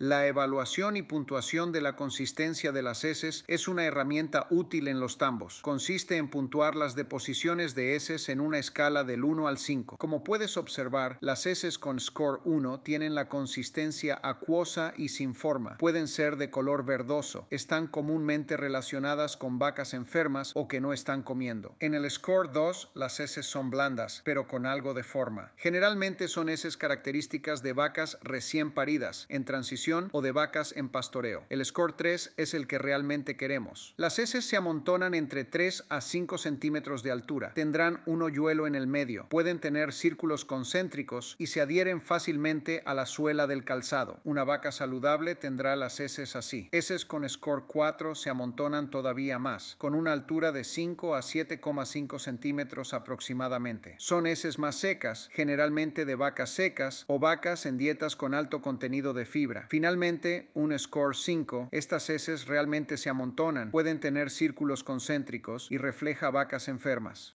La evaluación y puntuación de la consistencia de las heces es una herramienta útil en los tambos. Consiste en puntuar las deposiciones de heces en una escala del 1 al 5. Como puedes observar, las heces con score 1 tienen la consistencia acuosa y sin forma. Pueden ser de color verdoso. Están comúnmente relacionadas con vacas enfermas o que no están comiendo. En el score 2, las heces son blandas, pero con algo de forma. Generalmente son heces características de vacas recién paridas, en transición o de vacas en pastoreo. El score 3 es el que realmente queremos. Las heces se amontonan entre 3 a 5 centímetros de altura. Tendrán un hoyuelo en el medio. Pueden tener círculos concéntricos y se adhieren fácilmente a la suela del calzado. Una vaca saludable tendrá las heces así. Heces con score 4 se amontonan todavía más, con una altura de 5 a 7,5 centímetros aproximadamente. Son heces más secas, generalmente de vacas secas o vacas en dietas con alto contenido de fibra Finalmente, un score 5. Estas heces realmente se amontonan, pueden tener círculos concéntricos y refleja vacas enfermas.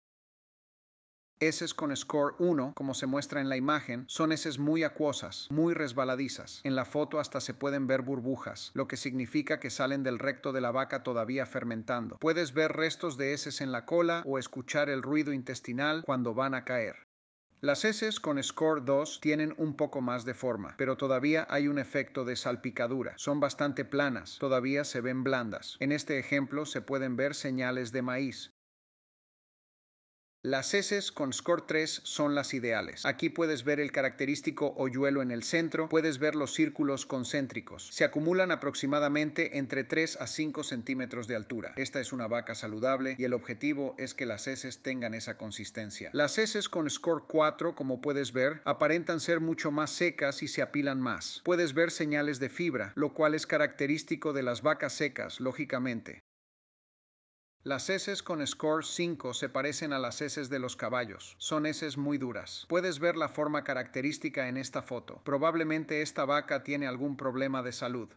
Heces con score 1, como se muestra en la imagen, son heces muy acuosas, muy resbaladizas. En la foto hasta se pueden ver burbujas, lo que significa que salen del recto de la vaca todavía fermentando. Puedes ver restos de heces en la cola o escuchar el ruido intestinal cuando van a caer. Las heces con score 2 tienen un poco más de forma, pero todavía hay un efecto de salpicadura. Son bastante planas, todavía se ven blandas. En este ejemplo se pueden ver señales de maíz. Las heces con score 3 son las ideales. Aquí puedes ver el característico hoyuelo en el centro, puedes ver los círculos concéntricos. Se acumulan aproximadamente entre 3 a 5 centímetros de altura. Esta es una vaca saludable y el objetivo es que las heces tengan esa consistencia. Las heces con score 4, como puedes ver, aparentan ser mucho más secas y se apilan más. Puedes ver señales de fibra, lo cual es característico de las vacas secas, lógicamente. Las heces con score 5 se parecen a las heces de los caballos. Son heces muy duras. Puedes ver la forma característica en esta foto. Probablemente esta vaca tiene algún problema de salud.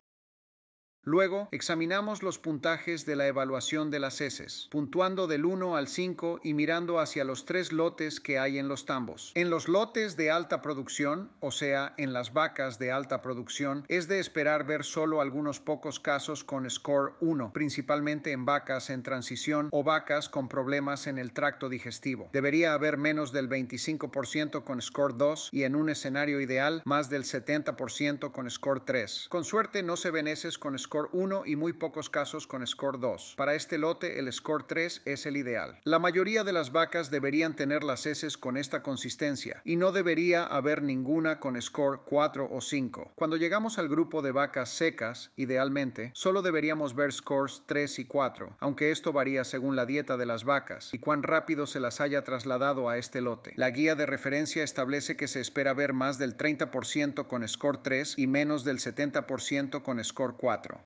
Luego, examinamos los puntajes de la evaluación de las heces, puntuando del 1 al 5 y mirando hacia los tres lotes que hay en los tambos. En los lotes de alta producción, o sea, en las vacas de alta producción, es de esperar ver solo algunos pocos casos con score 1, principalmente en vacas en transición o vacas con problemas en el tracto digestivo. Debería haber menos del 25% con score 2 y en un escenario ideal más del 70% con score 3. Con suerte no se ven heces con score score 1 y muy pocos casos con score 2. Para este lote, el score 3 es el ideal. La mayoría de las vacas deberían tener las heces con esta consistencia y no debería haber ninguna con score 4 o 5. Cuando llegamos al grupo de vacas secas, idealmente, solo deberíamos ver scores 3 y 4, aunque esto varía según la dieta de las vacas y cuán rápido se las haya trasladado a este lote. La guía de referencia establece que se espera ver más del 30% con score 3 y menos del 70% con score 4.